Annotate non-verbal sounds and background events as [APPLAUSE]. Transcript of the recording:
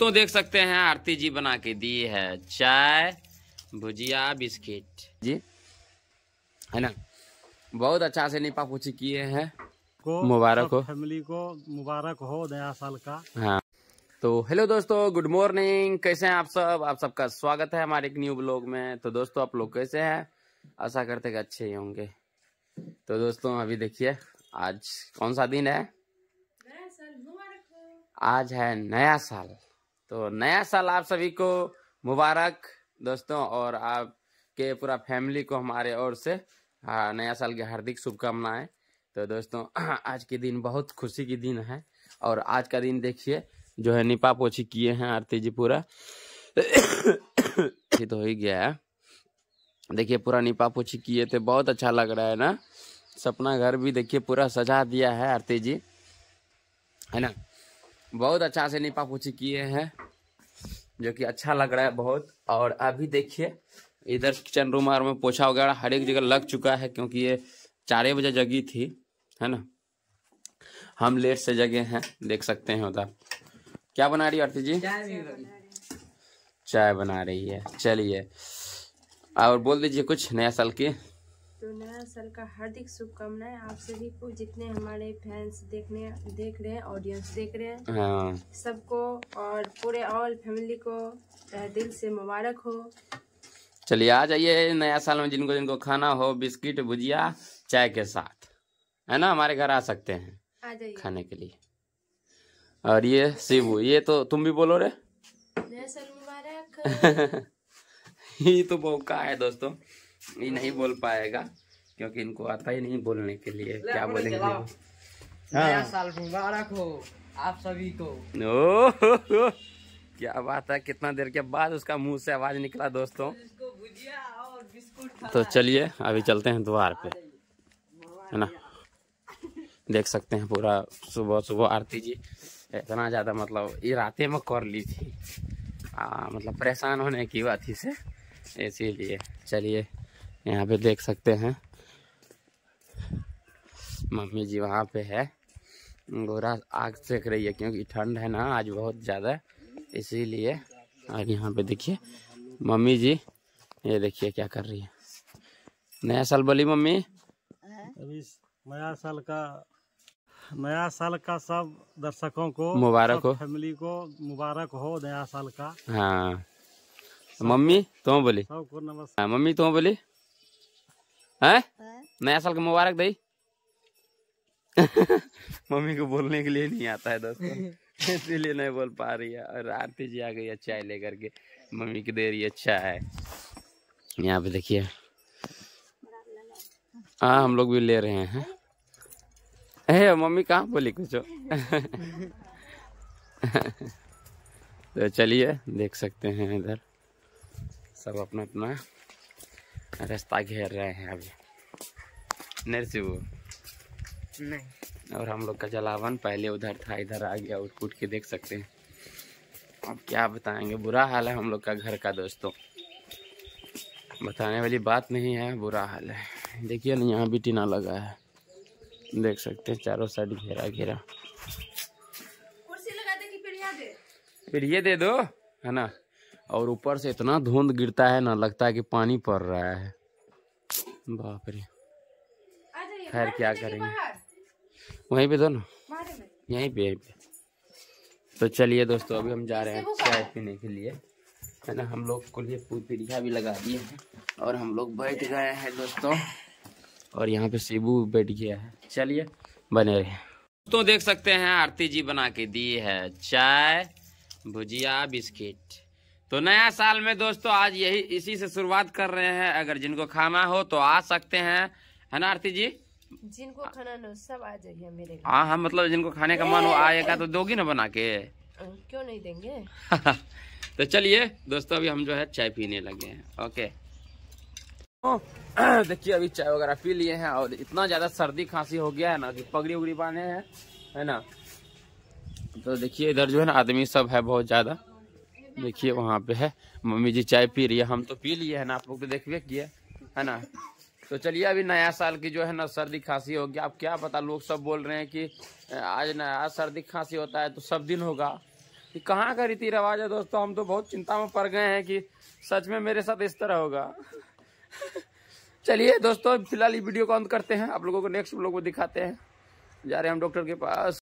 तो देख सकते हैं आरती जी बना के दी है चाय भुजिया बिस्किट जी है ना बहुत अच्छा से निपा पूछी किए हैं मुबारक हो फैमिली को मुबारक हो नया साल का हाँ तो हेलो दोस्तों गुड मॉर्निंग कैसे हैं आप सब आप सबका स्वागत है हमारे एक न्यू ब्लॉग में तो दोस्तों आप लोग कैसे हैं आशा करते कि अच्छे ही होंगे तो दोस्तों अभी देखिए आज कौन सा दिन है आज है नया साल तो नया साल आप सभी को मुबारक दोस्तों और आपके पूरा फैमिली को हमारे ओर से हाँ, नया साल की हार्दिक शुभकामनाएं तो दोस्तों [CLEARS THROAT] आज के दिन बहुत खुशी की दिन है और आज का दिन देखिए जो है निपा पोछी किए हैं आरती जी पूरा [COUGHS] तो हो ही गया है देखिए पूरा निपा पोछी किए थे बहुत अच्छा लग रहा है ना सपना घर भी देखिए पूरा सजा दिया है आरती जी है ना बहुत अच्छा से निपा पोछी किए हैं जो कि अच्छा लग रहा है बहुत और अभी देखिए इधर किचन रूम और में पोछा वगैरह हर एक जगह लग चुका है क्योंकि ये चार बजे जगी थी है ना हम लेट से जगे हैं देख सकते हैं उधर क्या बना रही आरती जी चाय बना रही है चलिए और बोल दीजिए कुछ नया साल की तो नया साल का हार्दिक शुभकामनाएं आप सभी को जितने हमारे फैंस देखने देख रहे हैं ऑडियंस देख रहे हैं हाँ। सबको और पूरे ऑल फैमिली को दिल से मुबारक हो चलिए आ जाइए नया साल में जिनको जिनको खाना हो बिस्किट भुजिया चाय के साथ है ना हमारे घर आ सकते हैं आ जाइए खाने के लिए और ये शिव ये तो तुम भी बोलो रे नया साल मुबारक [LAUGHS] ये तो मौका है दोस्तों ये नहीं बोल पाएगा क्योंकि इनको आता ही नहीं बोलने के लिए क्या बोलेंगे हाँ। साल मुबारक हो आप सभी को ओ क्या बात है कितना देर के बाद उसका मुंह से आवाज निकला दोस्तों तो चलिए अभी चलते हैं द्वार पे है ना देख सकते हैं पूरा सुबह सुबह आरती जी इतना ज़्यादा मतलब ये रात में कर ली थी आ, मतलब परेशान होने की बात ही से इसीलिए चलिए यहाँ पे देख सकते हैं मम्मी जी वहाँ पे है गोरा आग सेक रही है क्योंकि ठंड है ना आज बहुत ज़्यादा इसीलिए और यहाँ पे देखिए मम्मी जी ये देखिए क्या कर रही है नया साल बोली मम्मी अभी नया साल का नया साल का सब दर्शकों को मुबारक हो फैमिली को मुबारक हो नया साल का हाँ मम्मी तो बोली सबको नमस्कार हाँ, मम्मी तो बोली है हाँ। नया साल का मुबारक दई [LAUGHS] मम्मी को बोलने के लिए नहीं आता है दोस्तों [LAUGHS] इसीलिए नहीं बोल पा रही है और आरती जी आ गई है चाय लेकर के मम्मी की देरी अच्छा है यहाँ पे देखिए हाँ हम लोग भी ले रहे हैं है मम्मी कहाँ बोली कुछ हो [LAUGHS] तो चलिए देख सकते हैं इधर सब अपना अपना रास्ता घेर रहे हैं अभी नरसिंह नहीं और हम लोग का जलावन पहले उधर था इधर आ गया उठ उठ के देख सकते हैं अब क्या बताएंगे बुरा हाल है हम लोग का घर का दोस्तों बताने वाली बात नहीं है बुरा हाल है देखिए ना यहाँ भी टीना लगा है देख सकते हैं चारों साइड घेरा घेरा फिर ये दे दो है ना और ऊपर से इतना धुंध गिरता है ना लगता है कि पानी पड़ रहा है बाप रे खैर क्या करेंगे वहीं पे दो तो ना यहीं पे यहीं पे तो चलिए दोस्तों अभी हम जा रहे हैं चाय पीने के लिए है ना हम लोग को लिए फूल पीढ़िया भी लगा दिए हैं और हम लोग बैठ गए हैं दोस्तों और यहाँ पे शिबू बैठ गया है चलिए बने रहे दोस्तों देख सकते हैं आरती जी बना के दी है चाय भुजिया बिस्किट तो नया साल में दोस्तों आज यही इसी से शुरुआत कर रहे हैं अगर जिनको खाना हो तो आ सकते हैं है ना आरती जी जिनको खाना हो सब आ जाइए मेरे हाँ हाँ मतलब जिनको खाने का मन हो आएगा तो दोगी ना बना के अं, क्यों नहीं देंगे [LAUGHS] तो चलिए दोस्तों अभी हम जो है चाय पीने लगे हैं ओके [CLEARS THROAT] देखिए अभी चाय वगैरह पी लिए हैं और इतना ज्यादा सर्दी खांसी हो गया है ना कि पगड़ी उगड़ी बांधे हैं है ना तो देखिए इधर जो है ना आदमी सब है बहुत ज्यादा देखिए वहाँ पे है मम्मी जी चाय पी रही है हम तो पी लिए है ना आप लोग तो देख किया है ना तो चलिए अभी नया साल की जो है ना सर्दी खांसी होगी आप क्या पता लोग सब बोल रहे हैं कि आज नया सर्दी खांसी होता है तो सब दिन होगा कि कहाँ का रीति रिवाज है दोस्तों हम तो बहुत चिंता में पड़ गए हैं कि सच में मेरे साथ इस तरह होगा चलिए दोस्तों फिलहाल ये वीडियो को अंत करते हैं आप लोगों को नेक्स्ट लोग को दिखाते हैं जा रहे हैं हम डॉक्टर के पास